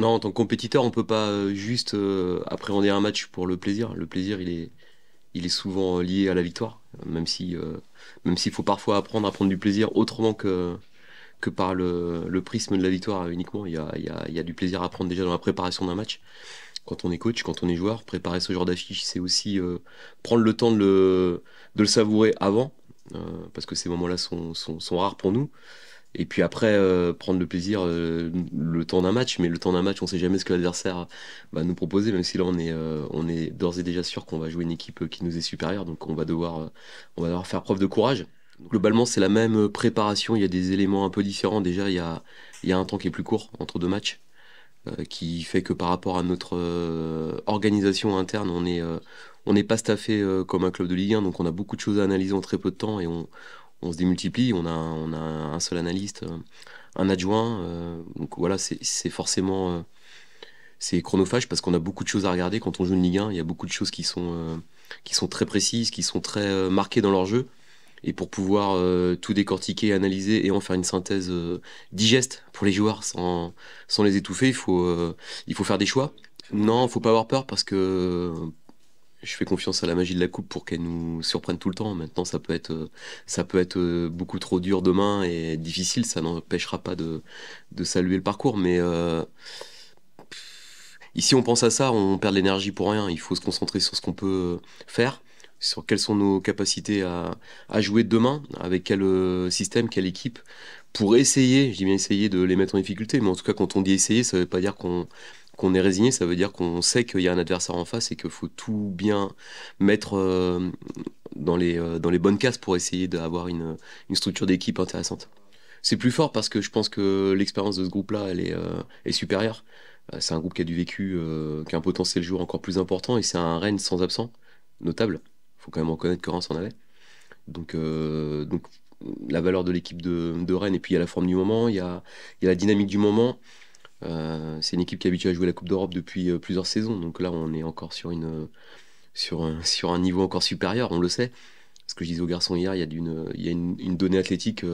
Non, en tant que compétiteur, on peut pas euh, juste euh, appréhender un match pour le plaisir. Le plaisir, il est, il est souvent euh, lié à la victoire, même si, s'il faut parfois apprendre à prendre du plaisir autrement que que par le, prisme de la victoire uniquement. Il y a, il il a du plaisir à prendre déjà dans la préparation d'un match. Quand on est coach, quand on est joueur, préparer ce genre d'affiche, c'est aussi prendre le temps de le, de le savourer avant, parce que ces moments-là sont, sont rares pour nous. Et puis après, euh, prendre le plaisir euh, le temps d'un match, mais le temps d'un match, on ne sait jamais ce que l'adversaire va nous proposer, même si là, on est, euh, on est d'ores et déjà sûr qu'on va jouer une équipe qui nous est supérieure, donc on va devoir, on va devoir faire preuve de courage. Globalement, c'est la même préparation, il y a des éléments un peu différents. Déjà, il y a, il y un temps qui est plus court entre deux matchs, qui fait que par rapport à notre organisation interne, on est, on n'est pas staffé comme un club de Ligue 1, donc on a beaucoup de choses à analyser en très peu de temps et on, on se démultiplie, on a, un seul analyste, euh, un adjoint. Euh, donc voilà, c'est forcément euh, chronophage parce qu'on a beaucoup de choses à regarder quand on joue une Ligue 1. Il y a beaucoup de choses qui sont, qui sont très précises, qui sont très marquées dans leur jeu. Et pour pouvoir tout décortiquer, analyser et en faire une synthèse digeste pour les joueurs sans, les étouffer, il faut, il faut faire des choix. Non, il faut pas avoir peur parce que je fais confiance à la magie de la coupe pour qu'elle nous surprenne tout le temps. Maintenant, ça peut être, ça peut être euh, beaucoup trop dur demain et difficile. Ça n'empêchera pas de, saluer le parcours. Mais si euh, ici, on pense à ça, on perd l'énergie pour rien. Il faut se concentrer sur ce qu'on peut faire, sur quelles sont nos capacités à, jouer demain, avec quel euh, système, quelle équipe, pour essayer, je dis bien essayer de les mettre en difficulté. Mais en tout cas, quand on dit essayer, ça ne veut pas dire qu'on qu'on est résigné, ça veut dire qu'on sait qu'il y a un adversaire en face et qu'il faut tout bien mettre euh, euh, dans, les, bonnes cases pour essayer d'avoir une, structure d'équipe intéressante. C'est plus fort parce que je pense que l'expérience de ce groupe-là, elle est, euh, supérieure. C'est un groupe qui a du vécu, qui a un potentiel jour encore plus important et c'est un Rennes sans absent, notable. faut quand même reconnaître que Rennes en avait. Donc, la valeur de l'équipe de, Rennes. Et puis il y a la forme du moment, il y a la dynamique du moment. Euh, c'est une équipe qui est habituée à jouer la Coupe d'Europe depuis euh, plusieurs saisons, donc là on est encore sur, une, euh, sur, un, niveau encore supérieur, on le sait. Ce que je disais aux garçons hier, il y a, une, il une, donnée athlétique.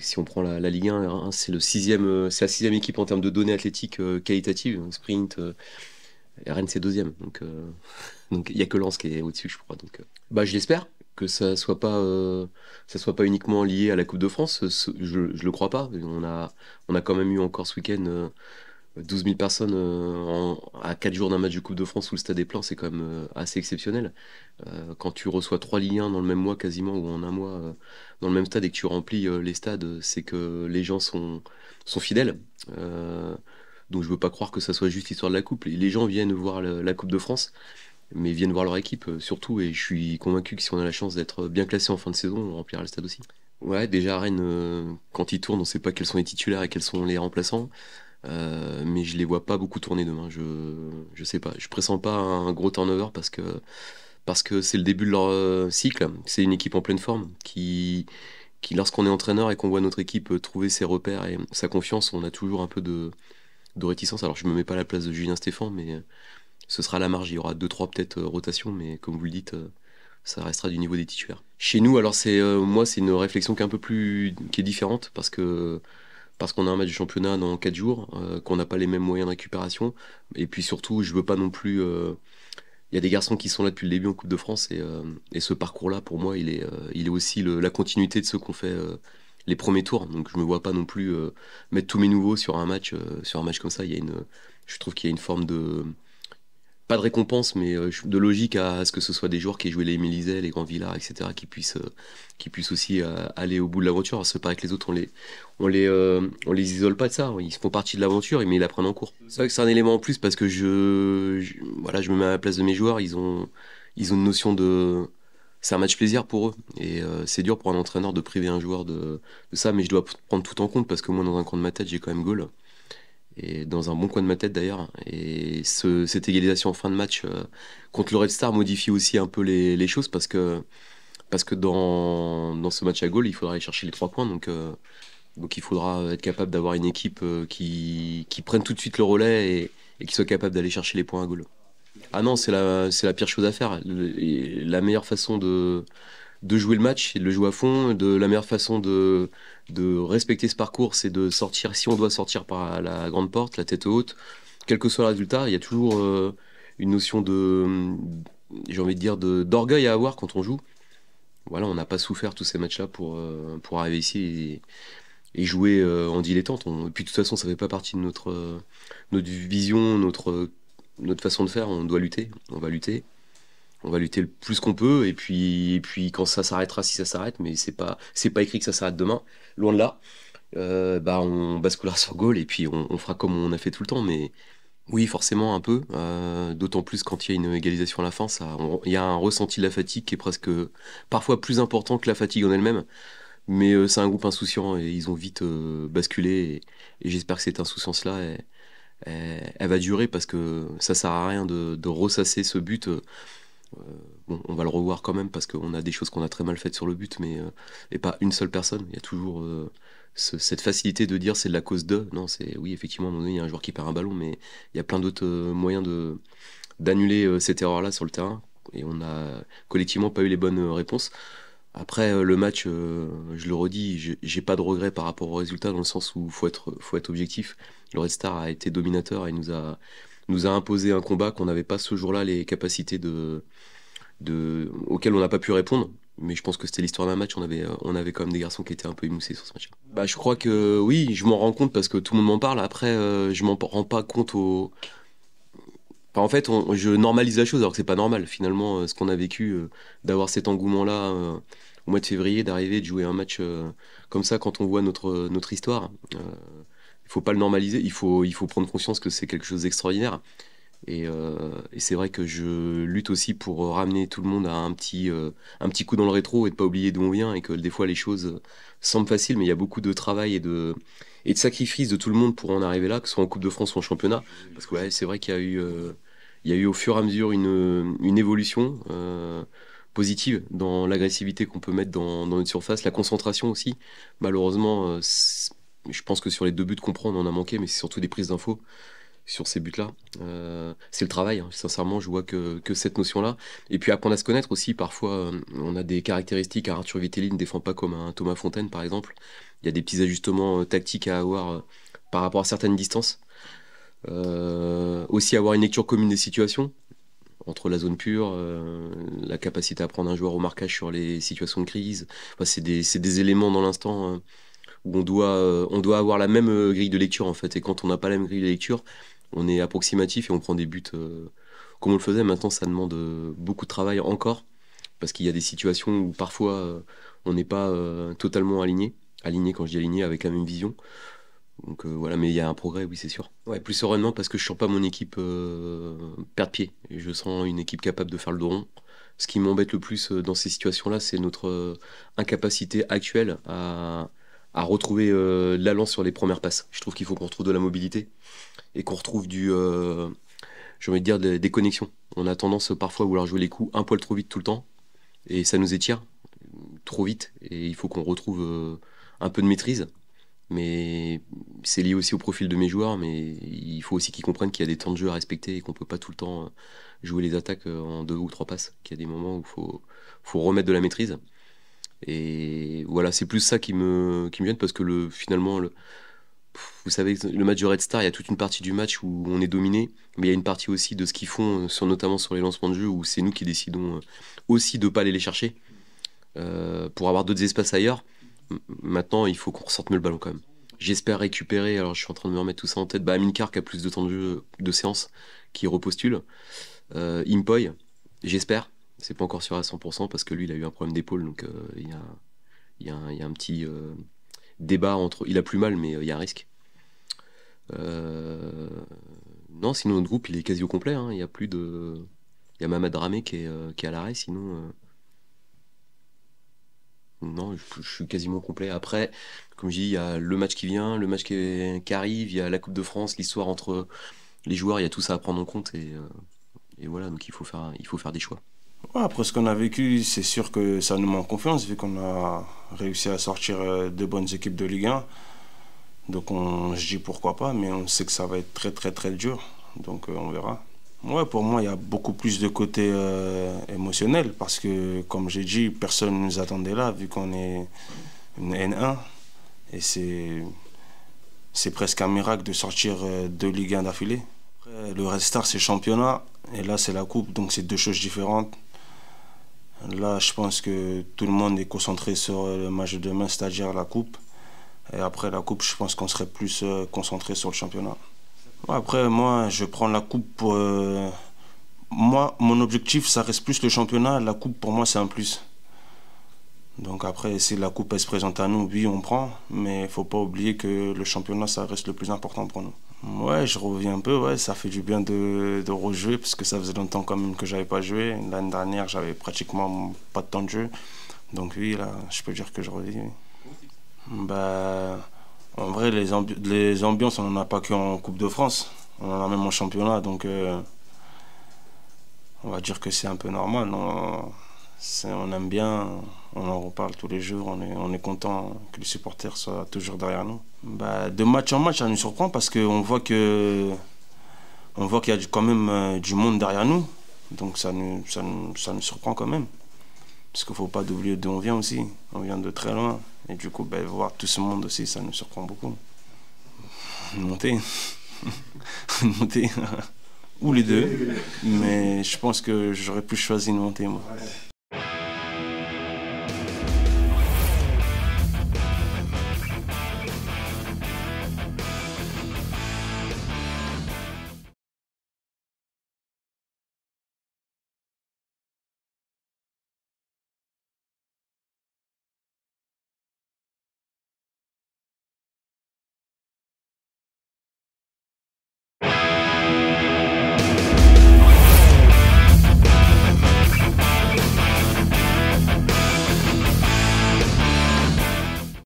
si on prend la, Ligue 1, hein, c'est la sixième équipe en termes de données athlétiques qualitative, qualitatives, hein, sprint. Rennes c'est deuxième, donc donc il n'y a que Lens qui est au-dessus, je crois. Donc bah je l'espère que ça soit pas euh, ça soit pas uniquement lié à la Coupe de France, je, je le crois pas. On a on a quand même eu encore ce week-end 12 euh, 000 personnes euh, à 4 jours d'un match de Coupe de France où le stade des Plans c'est quand même assez exceptionnel. quand tu reçois trois liens dans le même mois quasiment ou en un mois dans le même stade et que tu remplis les stades, c'est que les gens sont, sont fidèles. donc je ne veux pas croire que ça soit juste histoire de la Coupe. Les gens viennent voir la Coupe de France mais viennent voir leur équipe euh, surtout. Et je suis convaincu que si on a la chance d'être bien classé en fin de saison, on remplira le stade aussi. Ouais, déjà Rennes, euh, quand ils tournent, on ne sait pas quels sont les titulaires et quels sont les remplaçants. Euh, mais je les vois pas beaucoup tourner demain. Je je sais pas. Je pressens pas un gros turnover parce que parce que c'est le début de leur cycle. C'est une équipe en pleine forme qui qui lorsqu'on est entraîneur et qu'on voit notre équipe trouver ses repères et sa confiance, on a toujours un peu de réticence. Alors je me mets pas à la place de Julien Stéphan, mais ce sera la marge. Il y aura 2-3 peut-être euh, rotations, mais comme vous le dites, euh, ça restera du niveau des titulaires. Chez nous, alors c'est euh, moi, c'est une réflexion qui est un peu plus qui est différente parce que parce qu'on a un match du championnat dans 4 jours, qu'on n'a pas les mêmes moyens de récupération, et puis surtout, je veux pas non plus. Il y a des garçons qui sont là depuis le début en Coupe de France et, ce parcours-là, pour moi, il est, il est aussi la continuité de ce qu'on fait les premiers tours. Donc je me vois pas non plus mettre tous mes nouveaux sur un match, sur un match comme ça. Il y une, je trouve qu'il y a une forme de pas de récompense, mais euh, de logique à, ce que ce soit des joueurs qui aient joué les Mélisais, les Grands Villars, etc., qui puissent, euh, qui puissent aussi euh, aller au bout de l'aventure. C'est pareil que les autres, on les, on les, on les isole pas de ça. Ils font partie de l'aventure, mais ils la prennent en cours. C'est vrai que c'est un élément en plus parce que je, voilà, je me mets à la place de mes joueurs. Ils ont, ils ont une notion de, c'est un match plaisir pour eux. Et c'est dur pour un entraîneur de priver un joueur de, de, ça, mais je dois prendre tout en compte parce que moi, dans un coin de ma tête, j'ai quand même goal et dans un bon coin de ma tête d'ailleurs. Et cette égalisation en fin de match euh, contre le Red Star modifie aussi un peu les, choses parce que, parce que dans, dans ce match à goal, il faudra aller chercher les trois points. Donc, euh, donc il faudra être capable d'avoir une équipe euh, qui, qui, prenne tout de suite le relais et, et qui soit capable d'aller chercher les points à goal. Ah non, c'est la, la pire chose à faire. La meilleure façon de de jouer le match et de le jouer à fond. De la meilleure façon de, respecter ce parcours, c'est de sortir, si on doit sortir par la grande porte, la tête haute, quel que soit le résultat, il y a toujours euh, une notion de, j'ai envie de dire, d'orgueil à avoir quand on joue. Voilà, on n'a pas souffert tous ces matchs-là pour, euh, pour arriver ici et, jouer euh, en dilettante. puis de toute façon, ça ne fait pas partie de notre, notre vision, notre, notre façon de faire. On doit lutter, on va lutter on va lutter le plus qu'on peut et puis puis quand ça s'arrêtera si ça s'arrête mais c'est pas c'est pas écrit que ça s'arrête demain loin de là euh, bah on basculera sur goal et puis on, fera comme on a fait tout le temps mais oui forcément un peu euh, d'autant plus quand il y a une égalisation à la fin ça il y a un ressenti de la fatigue qui est presque parfois plus important que la fatigue en elle-même mais euh, c'est un groupe insouciant et ils ont vite basculé et, j'espère que cette insouciance là elle va durer parce que ça sert à rien de, de ressasser ce but euh, on va le revoir quand même parce qu'on a des choses qu'on a très mal faites sur le but, mais euh, et pas une seule personne. Il y a toujours euh, cette facilité de dire c'est de la cause de. Non, c'est oui, effectivement, à un il y a un joueur qui perd un ballon, mais il y a plein d'autres moyens de d'annuler cette erreur-là sur le terrain. Et on a collectivement pas eu les bonnes réponses. Après, le match, je le redis, j'ai pas de regret par rapport au résultat, dans le sens où faut être, faut être objectif. Le Red Star a été dominateur et nous a, nous a imposé un combat qu'on n'avait pas ce jour-là les capacités de, de auxquelles on n'a pas pu répondre. Mais je pense que c'était l'histoire d'un match. On avait, euh, on avait quand même des garçons qui étaient un peu émoussés sur ce match. Bah, je crois que oui, je m'en rends compte parce que tout le monde m'en parle. Après, je euh, je m'en rends pas compte au. en fait, je normalise la chose alors que c'est pas normal. Finalement, euh, ce qu'on a vécu, d'avoir cet engouement-là au mois de février, d'arriver, de jouer un match comme ça quand on voit notre, notre histoire il faut pas le normaliser, il faut, il faut prendre conscience que c'est quelque chose d'extraordinaire. Et, euh, c'est vrai que je lutte aussi pour ramener tout le monde à un petit, euh, un petit coup dans le rétro et de pas oublier d'où on vient et que des fois les choses semblent faciles, mais il y a beaucoup de travail et de, et de sacrifice de tout le monde pour en arriver là, que ce soit en Coupe de France ou en championnat. Parce que ouais, c'est vrai qu'il y a eu, euh, il y a eu au fur et à mesure une, une évolution positive dans l'agressivité qu'on peut mettre dans, dans, notre surface, la concentration aussi. Malheureusement, je pense que sur les deux buts qu'on prend, on en a manqué, mais c'est surtout des prises d'infos sur ces buts-là. Euh, c'est le travail, hein. sincèrement, je vois que, cette notion-là. Et puis apprendre à se connaître aussi, parfois, euh, on a des caractéristiques. Hein. Arthur Vitelli ne défend pas comme un Thomas Fontaine, par exemple. Il y a des petits ajustements euh, tactiques à avoir par rapport à certaines distances. aussi avoir une lecture commune des situations entre la zone pure, la capacité à prendre un joueur au marquage sur les situations de crise. c'est des, des, éléments dans l'instant hein, euh, on doit, avoir la même euh, grille de lecture en fait. Et quand on n'a pas la même grille de lecture, on est approximatif et on prend des buts euh, comme on le faisait. Maintenant, ça demande beaucoup de travail encore parce qu'il y a des situations où parfois on n'est pas totalement aligné. Aligné quand je dis aligné avec la même vision. Donc voilà, mais il y a un progrès, oui, c'est sûr. Ouais, plus sereinement parce que je sens pas mon équipe perdre pied. je sens une équipe capable de faire le dos rond. Ce qui m'embête le plus dans ces situations-là, c'est notre incapacité actuelle à, à retrouver euh, de la lance sur les premières passes. Je trouve qu'il faut qu'on retrouve de la mobilité et qu'on retrouve du, euh, dire, des, connexions. On a tendance parfois à vouloir jouer les coups un poil trop vite tout le temps et ça nous étire trop vite et il faut qu'on retrouve euh, un peu de maîtrise. Mais c'est lié aussi au profil de mes joueurs, mais il faut aussi qu'ils comprennent qu'il y a des temps de jeu à respecter et qu'on ne peut pas tout le temps jouer les attaques en deux ou trois passes, qu'il y a des moments où il faut remettre de la maîtrise. Et voilà, c'est plus ça qui me, qui me gêne parce que le, finalement, le, vous savez, le match du Red Star, il y a toute une partie du match où on est dominé, mais il y a une partie aussi de ce qu'ils font, euh, sur, notamment sur les lancements de jeu, où c'est nous qui décidons euh, aussi de ne pas aller les chercher euh, pour avoir d'autres espaces ailleurs. Maintenant, il faut qu'on ressorte mieux le ballon quand même. J'espère récupérer, alors je suis en train de me remettre tout ça en tête, bah, Aminkar qui a plus de temps de jeu, de séance, qui repostule, euh, Impoy, j'espère, c'est pas encore sûr à 100% parce que lui, il a eu un problème d'épaule, donc euh, il y, a, il, un, petit euh, débat entre. Il a plus mal, mais euh, il y a un risque. Non, sinon notre groupe, il est quasi au complet. Hein. Il y a plus de. Il y a Mamad Ramé qui est, qui est à l'arrêt, sinon. Non, je, suis quasiment complet. Après, comme je dis, il y a le match qui vient, le match qui, arrive, il y a la Coupe de France, l'histoire entre les joueurs, il y a tout ça à prendre en compte et, et voilà, donc il faut faire, il faut faire des choix après ce qu'on a vécu, c'est sûr que ça nous manque confiance vu qu'on a réussi à sortir euh, deux bonnes équipes de Ligue 1. Donc on se dit pourquoi pas, mais on sait que ça va être très très très dur. Donc euh, on verra. Ouais, pour moi, il y a beaucoup plus de côté euh, émotionnel parce que, comme j'ai dit, personne ne nous attendait là vu qu'on est une N1. Et c'est, presque un miracle de sortir deux Ligue 1 d'affilée. Le Red Star, c'est championnat et là, c'est la Coupe, donc c'est deux choses différentes. Là, je pense que tout le monde est concentré sur euh, le match de demain, c'est-à-dire la Coupe. Et après la Coupe, je pense qu'on serait plus euh, concentré sur le championnat. Après, moi, je prends la Coupe. Euh, moi, mon objectif, ça reste plus le championnat. La Coupe, pour moi, c'est un plus. Donc après, si la Coupe, se présente à nous, oui, on prend. Mais il ne faut pas oublier que le championnat, ça reste le plus important pour nous. Ouais, je reviens un peu, ouais, ça fait du bien de, de rejouer parce que ça faisait longtemps quand même que j'avais pas joué. L'année dernière, j'avais pratiquement pas de temps de jeu. Donc oui, là, je peux dire que je reviens. Bah, en vrai, les, ambiances, on n'en a pas qu'en Coupe de France. On en a même en championnat, donc euh, on va dire que c'est un peu normal. On, on aime bien, on en reparle tous les jours, on est content que les supporters soient toujours derrière nous. Bah, de match en match, ça nous surprend parce qu'on voit que on voit qu'il y a quand même euh, du monde derrière nous. Donc ça nous, ça nous, surprend quand même. Parce qu'il ne faut pas oublier d'où on vient aussi. On vient de très loin. Et du coup, bah, voir tout ce monde aussi, ça nous surprend beaucoup. Une montée. Une montée. Ou les deux. Mais je pense que j'aurais pu choisir une montée, moi.